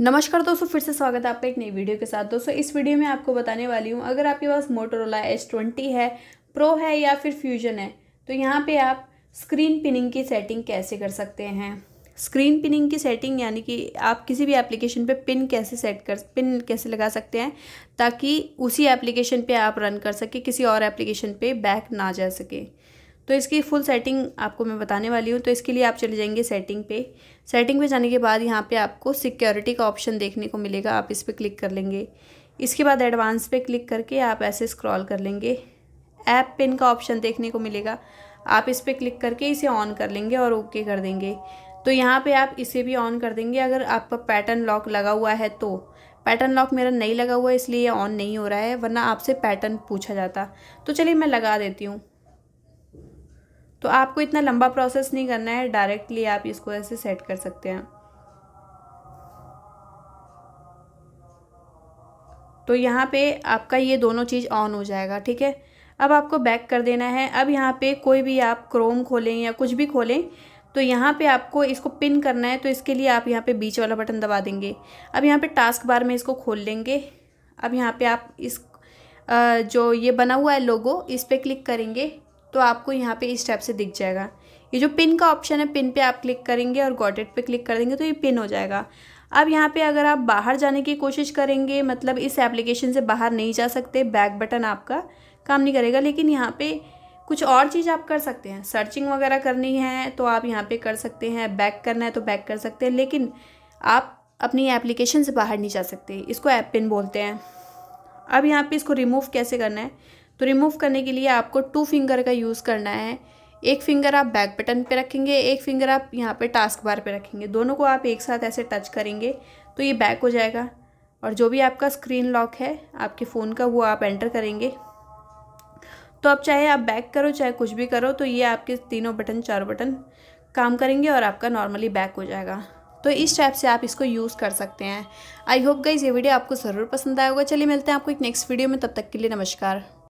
नमस्कार दोस्तों फिर से स्वागत है आपका एक नई वीडियो के साथ दोस्तों इस वीडियो में आपको बताने वाली हूँ अगर आपके पास मोटोरोला एच ट्वेंटी है प्रो है या फिर फ्यूजन है तो यहाँ पे आप स्क्रीन पिनिंग की सेटिंग कैसे कर सकते हैं स्क्रीन पिनिंग की सेटिंग यानी कि आप किसी भी एप्लीकेशन पे पिन कैसे सेट कर पिन कैसे लगा सकते हैं ताकि उसी एप्लीकेशन पे आप रन कर सके किसी और एप्लीकेशन पे बैक ना जा सके तो इसकी फुल सेटिंग आपको मैं बताने वाली हूँ तो इसके लिए आप चले जाएंगे सेटिंग पे सेटिंग पे जाने के बाद यहाँ पे आपको सिक्योरिटी का ऑप्शन देखने को मिलेगा आप इस पर क्लिक कर लेंगे इसके बाद एडवांस पे क्लिक करके आप ऐसे स्क्रॉल कर लेंगे ऐप पिन का ऑप्शन देखने को मिलेगा आप इस पर क्लिक करके इसे ऑन कर लेंगे और ओके कर देंगे तो यहाँ पर आप इसे भी ऑन कर देंगे अगर आपका पैटर्न लॉक लगा हुआ है तो पैटर्न लॉक मेरा नहीं लगा हुआ है इसलिए ये ऑन नहीं हो रहा है वरना आपसे पैटर्न पूछा जाता तो चलिए मैं लगा देती हूँ तो आपको इतना लंबा प्रोसेस नहीं करना है डायरेक्टली आप इसको ऐसे सेट कर सकते हैं तो यहाँ पे आपका ये दोनों चीज़ ऑन हो जाएगा ठीक है अब आपको बैक कर देना है अब यहाँ पे कोई भी आप क्रोम खोलें या कुछ भी खोलें तो यहाँ पे आपको इसको पिन करना है तो इसके लिए आप यहाँ पे बीच वाला बटन दबा देंगे अब यहाँ पे टास्क बार में इसको खोल लेंगे अब यहाँ पे आप इस जो ये बना हुआ है लोगो इस पर क्लिक करेंगे तो आपको यहाँ पे इस टाइप से दिख जाएगा ये जो पिन का ऑप्शन है पिन पे आप क्लिक करेंगे और गॉटेड पे क्लिक कर देंगे तो ये पिन हो जाएगा अब यहाँ पे अगर आप बाहर जाने की कोशिश करेंगे मतलब इस एप्लीकेशन से बाहर नहीं जा सकते बैक बटन आपका काम नहीं करेगा लेकिन यहाँ पे कुछ और चीज़ आप कर सकते हैं सर्चिंग वगैरह करनी है तो आप यहाँ पे कर सकते हैं बैक करना है तो बैक कर सकते हैं लेकिन आप अपनी एप्लीकेशन से बाहर नहीं जा सकते इसको ऐप पिन बोलते हैं अब यहाँ पे इसको रिमूव कैसे करना है तो रिमूव करने के लिए आपको टू फिंगर का यूज़ करना है एक फिंगर आप बैक बटन पे रखेंगे एक फिंगर आप यहाँ पे टास्क बार पे रखेंगे दोनों को आप एक साथ ऐसे टच करेंगे तो ये बैक हो जाएगा और जो भी आपका स्क्रीन लॉक है आपके फ़ोन का वो आप एंटर करेंगे तो आप चाहे आप बैक करो चाहे कुछ भी करो तो ये आपके तीनों बटन चार बटन काम करेंगे और आपका नॉर्मली बैक हो जाएगा तो इस टाइप से आप इसको यूज़ कर सकते हैं आई होप गाइज ये वीडियो आपको ज़रूर पसंद आएगा होगा चलिए मिलते हैं आपको एक नेक्स्ट वीडियो में तब तक के लिए नमस्कार